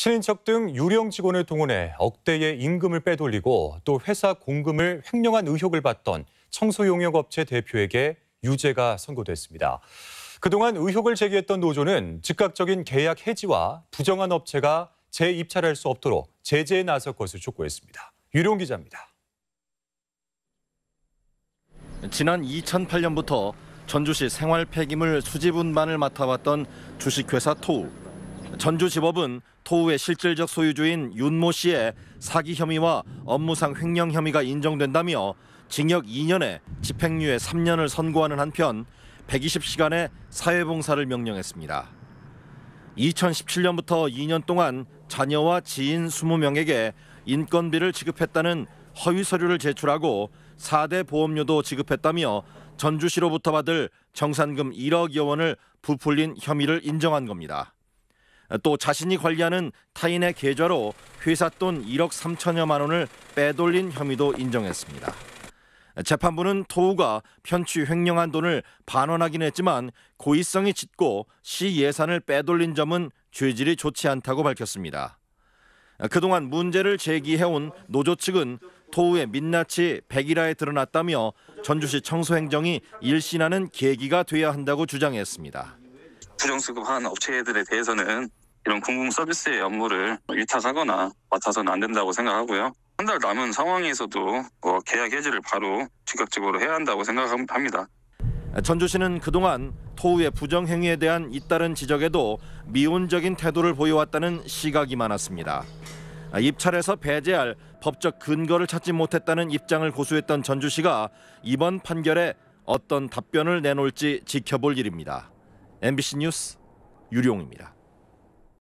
친인척 등 유령 직원을 동원해 억대의 임금을 빼돌리고 또 회사 공금을 횡령한 의혹을 받던 청소용역업체 대표에게 유죄가 선고됐습니다. 그동안 의혹을 제기했던 노조는 즉각적인 계약 해지와 부정한 업체가 재입찰할 수 없도록 제재에 나설 것을 촉구했습니다. 유령 기자입니다. 지난 2008년부터 전주시 생활 폐기물 수집운반을 맡아왔던 주식회사 토우. 전주지법은 토우의 실질적 소유주인 윤모 씨의 사기 혐의와 업무상 횡령 혐의가 인정된다며 징역 2년에 집행유예 3년을 선고하는 한편 120시간의 사회봉사를 명령했습니다. 2017년부터 2년 동안 자녀와 지인 20명에게 인건비를 지급했다는 허위 서류를 제출하고 4대 보험료도 지급했다며 전주시로부터 받을 정산금 1억여 원을 부풀린 혐의를 인정한 겁니다. 또 자신이 관리하는 타인의 계좌로 회사 돈 1억 3천여만 원을 빼돌린 혐의도 인정했습니다. 재판부는 토우가 편취 횡령한 돈을 반환하긴 했지만 고의성이 짙고 시 예산을 빼돌린 점은 죄질이 좋지 않다고 밝혔습니다. 그동안 문제를 제기해온 노조 측은 토우의 민낯이 백일화에 드러났다며 전주시 청소행정이 일신하는 계기가 돼야 한다고 주장했습니다. 부정수급한 업체들에 대해서는 이런 공공 서비스의 업무를 위탁하거나 맡아서는 안 된다고 생각하고요. 한 달 남은 상황에서도 뭐 계약 해지를 바로 즉각적으로 해야 한다고 생각합니다. 전주시는 그동안 토우의 부정행위에 대한 잇따른 지적에도 미온적인 태도를 보여왔다는 시각이 많았습니다. 입찰에서 배제할 법적 근거를 찾지 못했다는 입장을 고수했던 전주시가 이번 판결에 어떤 답변을 내놓을지 지켜볼 일입니다. MBC 뉴스 유룡입니다.